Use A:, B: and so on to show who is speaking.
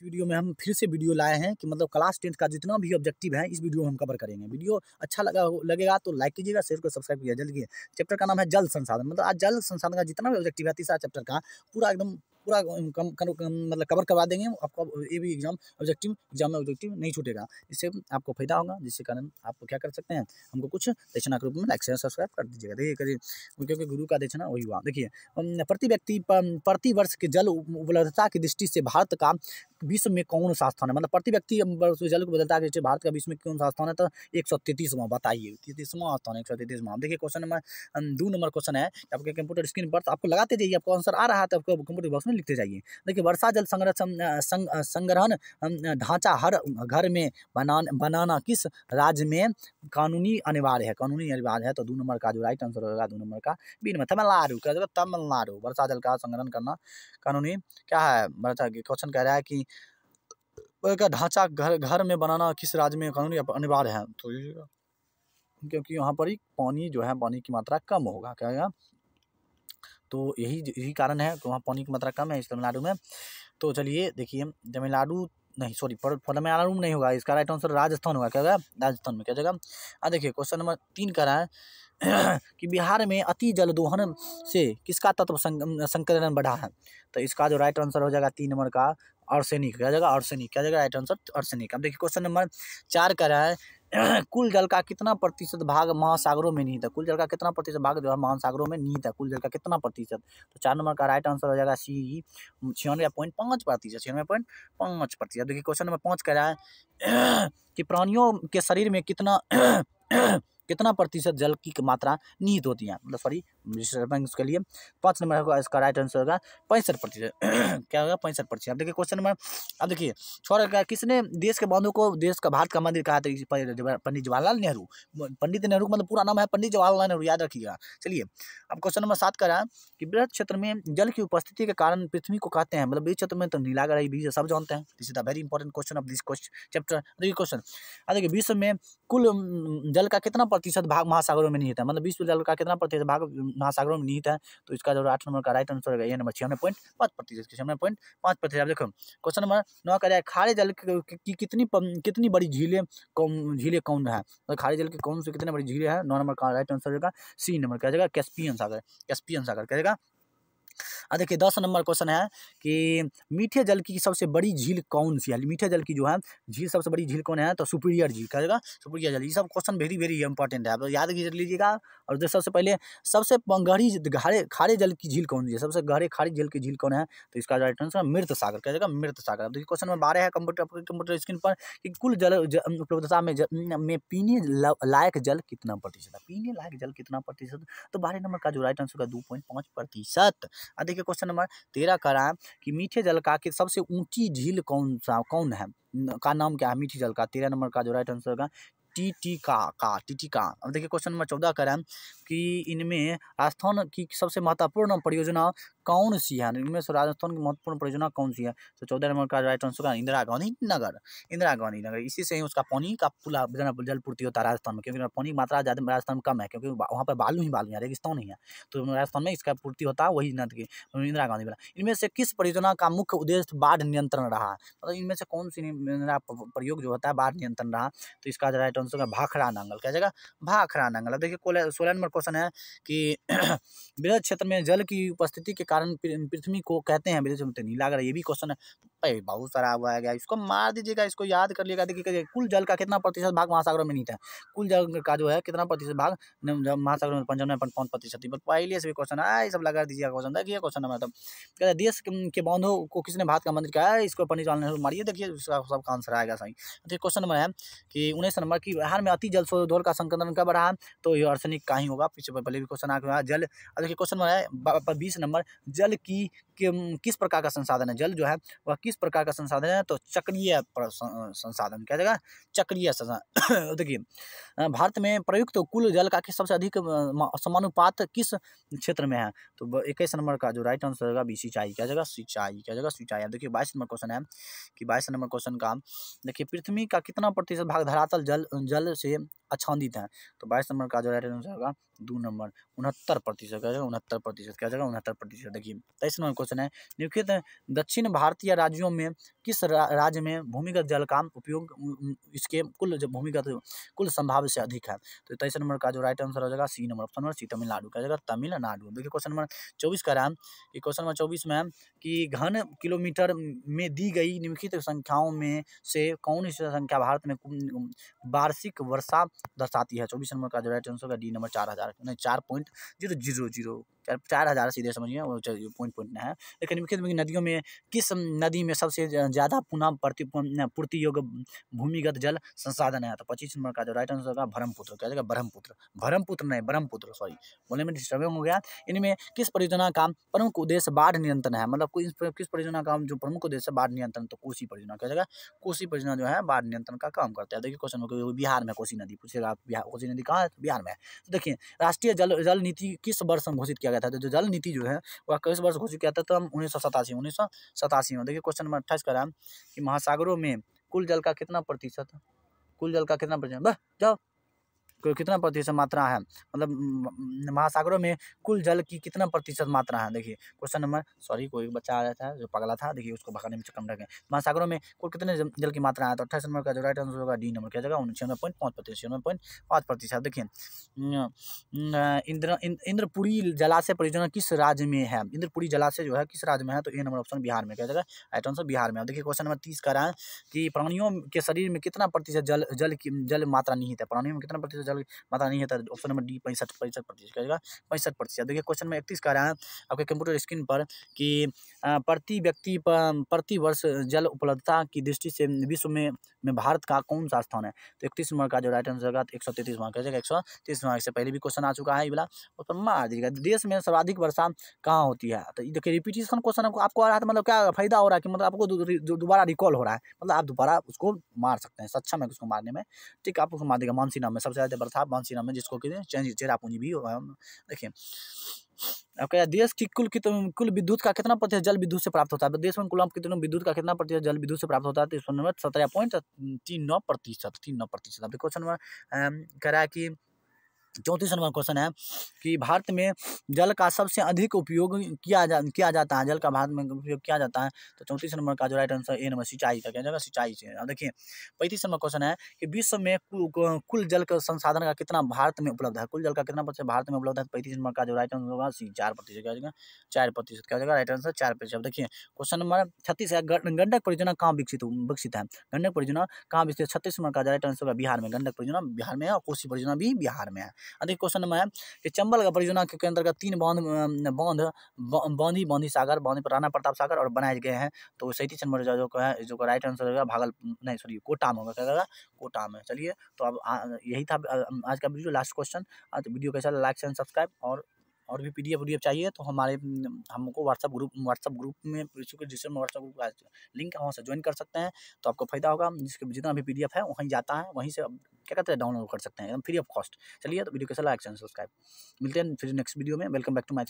A: इस वीडियो में हम फिर से वीडियो लाए हैं कि मतलब क्लास टेंथ का जितना भी ऑब्जेक्टिव है इस वीडियो में हम कवर करेंगे वीडियो अच्छा लगा लगेगा तो लाइक कीजिएगा शेयर को सब्सक्राइब कीजिएगा जल्दी चैप्टर का नाम है जल संसाधन मतलब आज जल संसाधन का जितना भी ऑब्जेक्टिव है तीसरा चैप्टर का पूरा एकदम पूरा कम, मतलब कवर करवा देंगे आपका ये भी एग्जाम ऑब्जेक्टिव एग्जाम में ऑब्जेक्टिव नहीं छूटेगा इससे आपको फायदा होगा जिसके कारण आप क्या कर सकते हैं हमको कुछ दक्षिणा के रूप में लाइक शेयर सब्सक्राइब कर दीजिएगा देखिए करिए क्योंकि गुरु का दक्षिणा वही हुआ देखिए प्रति व्यक्ति प्रति वर्ष के जल उपलब्धता की दृष्टि से भारत का विश्व में कौन सा स्थान है मतलब प्रति व्यक्ति जल की बदलता भारत का विश्व में कौन सा स्थान है तो एक सौ तैतीसवां बताइए तैतीसवां स्थान एक सौ तैतीसवां देखिए क्वेश्चन नंबर दो नंबर क्वेश्चन है आपके कंप्यूटर स्क्रीन पर तो आपको लगाते जाइए आपको आंसर आ रहा है तो आपको कंप्यूटर बॉक्स में लिखते जाइए देखिए वर्षा जल संरक्षण संग्रहण ढांचा हर घर में बना बनाना किस राज्य में कानूनी अनिवार्य है कानूनी अनिवार्य है तो दो नंबर का जो राइट आंसर होगा दो नंबर का बीन में तमिलनाडु क्या जगह तमिलनाडु वर्षा जल का संग्रहण करना कानूनी क्या है क्वेश्चन कह रहा है कि का ढांचा घर घर में बनाना किस राज्य में कानूनी अनिवार्य है तो क्योंकि यहाँ पर ही पानी जो है पानी की मात्रा कम होगा क्या तो यही यही कारण है कि वहाँ पानी की मात्रा कम है इस तमिलनाडु में तो चलिए देखिए तमिलनाडु नहीं सॉरी तमिलनाडु में नहीं होगा इसका राइट आंसर राजस्थान होगा क्या होगा राजस्थान में क्या जगह हाँ देखिए क्वेश्चन नंबर तीन कह रहा है कि बिहार में अति जल दोहन से किसका तत्व संकलन बढ़ा है तो इसका जो राइट आंसर हो जाएगा तीन नंबर का आर्सेनिक क्या जगह आर्सेनिक क्या जगह राइट आंसर आर्सेनिक अब देखिए क्वेश्चन नंबर चार कह रहा है कुल जल का कितना प्रतिशत भाग महासागरों में नहीं है कुल जल का कितना प्रतिशत भाग जो है महासागरों में नहीं है कुल जल का कितना प्रतिशत तो चार नंबर का राइट आंसर हो जाएगा सी छियानवे पॉइंट पाँच प्रतिशत छियानवे पॉइंट पाँच प्रतिशत देखिए क्वेश्चन नंबर पाँच कह रहा है कि प्राणियों के शरीर में कितना कितना प्रतिशत जल की मात्रा निहित होती है मतलब सॉरी के लिए पाँच नंबर होगा इसका राइट आंसर होगा पैंसठ प्रतिशत क्या होगा पैंसठ प्रतिशत देखिए क्वेश्चन नंबर अब देखिए रखा किसने देश के बंधु को देश का भारत का मंदिर कहा था पंडित जवाहरलाल नेहरू पंडित नेहरू मतलब पूरा नाम है पंडित जवाहरलाल नेहरू याद रखिएगा चलिए अब क्वेश्चन नंबर सात करा कि वृहत क्षेत्र में जल की उपस्थिति के कारण पृथ्वी को कहते हैं मतलब बीज क्षेत्र में तो नीला है बीज सब जानते हैं this is the very important question of this question chapter देखिए क्वेश्चन अब देखिए विश्व में कुल जल का कितना प्रतिशत भाग महासागरों में निहित है मतलब विश्व का कितना प्रतिशत भाग महासागरों में निहित है तो इसका जो आठ नंबर का राइट आंसर होगा ये नंबर छियानवे पॉइंट पाँच प्रतिशत छियानवे पॉइंट पाँच प्रतिशत देखो क्वेश्चन नंबर नौ कह रहा है खारे जल की कितनी कितनी बड़ी झीलें कौन झीलें कौन है तो खारे जल की कौन सी कितनी बड़ी झीलें हैं नौ नंबर का राइट आंसर होगा सी नंबर क्या जाएगा कैस्पियन सागर कैस्पियन सागर कहेगा अब देखिए दस नंबर क्वेश्चन है कि मीठे जल की सबसे बड़ी झील कौन सी है मीठे जल की जो है झील सबसे बड़ी झील कौन है तो सुपीरियर झील करेगा सुपीरियर झील ये सब क्वेश्चन वेरी वेरी इंपॉर्टेंट है आप याद लीजिएगा और सबसे पहले सबसे गहरी घरे खारे जल की झील कौन सी है सबसे गहरे खारी जल की झील कौन है तो इसका राइट आंसर मृत सागर क्या मृत सागर अब देखिए क्वेश्चन नंबर बारह है कंप्यूटर कंप्यूटर स्क्रीन पर कि कुल जल उपलब्धता में में पीने लायक जल कितना प्रतिशत है पीने लायक जल कितना प्रतिशत तो बारह नंबर का जो राइट आंसर होगा दो पॉइंट पाँच प्रतिशत देखिए के क्वेश्चन नंबर तेरह कह रहा है कि मीठे जल का आखिर सबसे ऊंची झील कौन सा कौन है का नाम क्या है मीठे जल का तेरह नंबर का जो राइट आंसर होगा टी टी का का टी टी का अब देखिए क्वेश्चन नंबर चौदह कह रहे हैं कि इनमें राजस्थान की सबसे महत्वपूर्ण परियोजना कौन सी है इनमें से राजस्थान की महत्वपूर्ण परियोजना कौन सी है तो चौदह नंबर का राइट आंसर होगा इंदिरा गांधी नगर इंदिरा गांधी नगर इसी से ही उसका पानी का पुला जल पूर्ति होता है राजस्थान में क्योंकि पानी की मात्रा ज़्यादा राजस्थान में कम है क्योंकि वहाँ पर बालू ही बालू है रेगिस्तान ही है तो राजस्थान में इसका पूर्ति होता है वही नदी तो इंदिरा गांधी वाला इनमें से किस परियोजना का मुख्य उद्देश्य बाढ़ नियंत्रण रहा मतलब इनमें से कौन सी प्रयोग जो होता है बाढ़ नियंत्रण रहा तो इसका राइट आंसर है भाखड़ा नंगल क्या जाएगा भाखड़ा नंगल अब देखिए सोलह नंबर क्वेश्चन है कि बृहद क्षेत्र में जल की उपस्थिति के कारण कारण पृथ्वी को कहते हैं मतलब नहीं लग रहा है ये भी क्वेश्चन पे बहुत सारा हुआ है गया इसको मार दीजिएगा इसको याद कर लिएगा देखिए कुल जल का कितना प्रतिशत भाग महासागरों में निहित है कुल जल का जो है कितना प्रतिशत भाग महासागरों में पंचानवे पॉइंट पाँच प्रतिशत पहले से भी क्वेश्चन है सब लगा दीजिएगा क्वेश्चन देखिए क्वेश्चन नंबर तब कहते देश के बांधों को किसने भारत का मंत्री कहा इसको पंडित लाल नेहरू मारिए देखिए उसका सबका आंसर आएगा सही देखिए क्वेश्चन नंबर है कि उन्नीस नंबर की बिहार में अति जल शोधोल का संकलन कब रहा तो ये अर्सनिक का ही होगा पीछे पहले भी क्वेश्चन आ जल देखिए क्वेश्चन नंबर है बीस नंबर जल की किस प्रकार का संसाधन है जल जो है वह किस प्रकार का संसाधन है तो चक्रीय संसाधन क्या जाएगा चक्रीय संसाधन देखिए भारत में प्रयुक्त तो कुल जल का सबसे अधिक समानुपात किस क्षेत्र में है तो इक्कीस नंबर का जो राइट आंसर होगा बी सिंचाई क्या जाएगा सिंचाई क्या जाएगा सिंचाई देखिए बाईस नंबर क्वेश्चन है कि बाईस नंबर क्वेश्चन का देखिए पृथ्वी का कितना प्रतिशत भाग धरातल जल जल से आच्छादित हैं तो बाईस नंबर का जो राइट आंसर होगा दो नंबर उनहत्तर प्रतिशत क्या उनहत्तर प्रतिशत क्या जाएगा उनहत्तर प्रतिशत देखिए तेईस नंबर क्वेश्चन है निम्नलिखित दक्षिण भारतीय राज्यों में किस राज्य में भूमिगत जल का उपयोग इसके कुल जो भूमिगत कुल संभाव से अधिक है तो तेईस नंबर का जो राइट आंसर हो जाएगा C number option number C Tamil Nadu क्या जाएगा तमिलनाडु देखिए क्वेश्चन नंबर चौबीस का राम कि क्वेश्चन नंबर चौबीस में है कि घन किलोमीटर में दी गई निम्नलिखित संख्याओं में से कौन सी संख्या भारत में वार्षिक वर्षा दर्शाती है चौबीस नंबर का जो राइट आंसर होगा डी नंबर चार हज़ार नहीं चार पॉइंट जीरो जीरो जीरो चार चार हज़ार सीधे समझिए वो पॉइंट पॉइंट है लेकिन मुख्य नदियों में किस नदी में सबसे ज़्यादा पुनः प्रति पूर्ति योग्य भूमिगत जल संसाधन है तो पच्चीस नंबर का जो राइट आंसर होगा ब्रह्मपुत्र क्या जाएगा ब्रह्मपुत्र ब्रह्मपुत्र नहीं ब्रह्मपुत्र सॉरी बोले में डिस्टर्बिंग हो गया इनमें किस परियोजना का प्रमुख उद्देश्य बाढ़ नियंत्रण है मतलब किस परियोजना का जो प्रमुख उद्देश्य बाढ़ नियंत्रण तो कोसी परियोजना क्या जाएगा कोसी परियोजना जो है बाढ़ नियंत्रण का काम करता है देखिए क्वेश्चन बिहार में कोसी नदी पूछेगा आप बिहार कोसी नदी कहाँ है बिहार में तो देखिए राष्ट्रीय जल जल नीति किस वर्ष में घोषित किया गया था तो जो जल नीति जो है वह किस वर्ष घोषित किया था तो हम उन्नीस सौ सतासी उन्नीस सौ सतासी में देखिए क्वेश्चन नंबर अट्ठाईस कराए कि महासागरों में कुल जल का कितना प्रतिशत कुल जल का कितना प्रतिशत जाओ कितना प्रतिशत मात्रा है मतलब महासागरों में कुल जल की कितना प्रतिशत मात्रा है देखिए क्वेश्चन नंबर सॉरी कोई बच्चा आ था जो पगला था देखिए उसको भगाने में चक्कर रखें महासागरों में कुल कितने जल की मात्रा है तो अट्ठाईस नंबर का जो राइट आंसर होगा डी नंबर क्या जगह उनचानवे पॉइंट पाँच प्रतिशत छियानवे पॉइंट पाँच प्रतिशत देखिए इंद्र इंद्रपुरी जलाशय परियोजना किस राज्य में है इंद्रपुरी जलाशय जो है किस राज्य में है तो ए नंबर ऑप्शन बिहार में क्या जगह राइट आंसर बिहार में देखिए क्वेश्चन नंबर तीस कह रहा है कि प्राणियों के शरीर में कितना प्रतिशत जल जल की जल मात्रा निहित है प्राणियों में कितना प्रतिशत चल पता नहीं है ऑप्शन नंबर डी पैंसठ पैंसठ प्रतिशत करेगा पैंसठ प्रतिशत देखिए क्वेश्चन में इकतीस कह रहा है आपके कंप्यूटर स्क्रीन पर कि प्रति व्यक्ति प्रति वर्ष जल उपलब्धता की दृष्टि से विश्व में में भारत का कौन सा स्थान है तो इकतीस नंबर का जो राइट आंसर होगा एक सौ तैतीस मार्क एक सौ तीस मार्क से पहले भी क्वेश्चन आ चुका है ये वाला उस पर मार दीजिएगा देश में सर्वाधिक वर्षा कहाँ होती है तो देखिए रिपीटेशन क्वेश्चन आपको आपको आ रहा था तो मतलब क्या फायदा हो रहा है कि मतलब आपको दोबारा रिकॉल हो रहा है मतलब आप दोबारा उसको मार सकते हैं सक्षम है उसको मारने में ठीक है आप उसको मार देगा मानसी नाम में सबसे ज़्यादा था बरसात सिन्हा में जिसको कहते चेरा पूंजी भी देखिए क्या देश की कुल कितने कुल विद्युत का कितना प्रतिशत जल विद्युत से प्राप्त होता है तो देश में कुल कितने विद्युत का कितना प्रतिशत जल विद्युत से प्राप्त होता है तो इस नंबर सत्रह पॉइंट तीन नौ प्रतिशत तीन नौ प्रतिशत अब क्वेश्चन नंबर कह रहा है कि चौंतीस नंबर क्वेश्चन है कि भारत में जल का सबसे अधिक उपयोग किया जा किया जाता है जल का भारत में उपयोग किया जाता है तो चौंतीस नंबर का जो राइट आंसर ए नंबर सिंचाई का क्या जाएगा सिंचाई से देखिए पैंतीस नंबर क्वेश्चन है कि विश्व में कुल कुल जल का संसाधन का कितना भारत में उपलब्ध है कुल जल का कितना प्रतिशत भारत में उपलब्ध है पैंतीस नंबर का जो राइट आंसर होगा सी चार प्रतिशत क्या जगह जाएगा चार प्रतिशत क्या जगह जाएगा राइट आंसर चार प्रतिशत देखिए क्वेश्चन नंबर छत्तीस है गंडक परियोजना कहाँ विकसित विकसित है गंडक परियोजना कहाँ विकसित छत्तीस नंबर का राइट आंसर होगा बिहार में गंडक परियोजना बिहार में है और कोसी परियोजना भी बिहार में है अधिक क्वेश्चन नंबर है कि चंबल का परियोजना के अंतर्गत तीन बांध बांध बांधी बांधी सागर बांधी राणा प्रताप सागर और बनाए गए हैं तो सैंतीस नंबर जो है जो का राइट आंसर होगा भागल नहीं सॉरी कोटा में होगा क्या करेगा कोटा में चलिए तो अब यही था आज का वीडियो लास्ट क्वेश्चन तो वीडियो कैसा लाइक एंड सब्सक्राइब और और भी पीडीएफ डी चाहिए तो हमारे हमको व्हाट्सअप ग्रुप व्हाट्सअप ग्रुप में जिसमें व्हाट्सअप ग्रुप लिंक है वहाँ से ज्वाइन कर सकते हैं तो आपको फायदा होगा जिसके जितना भी पीडीएफ है वहीं जाता है वहीं से क्या कहते हैं डाउनलोड कर सकते हैं एकदम फ्री ऑफ कॉस्ट चलिए तो वीडियो कैसा लाइक चैनल सब्सक्राइब मिलते हैं फिर नेक्स्ट वीडियो में वेलकम बैक टू माई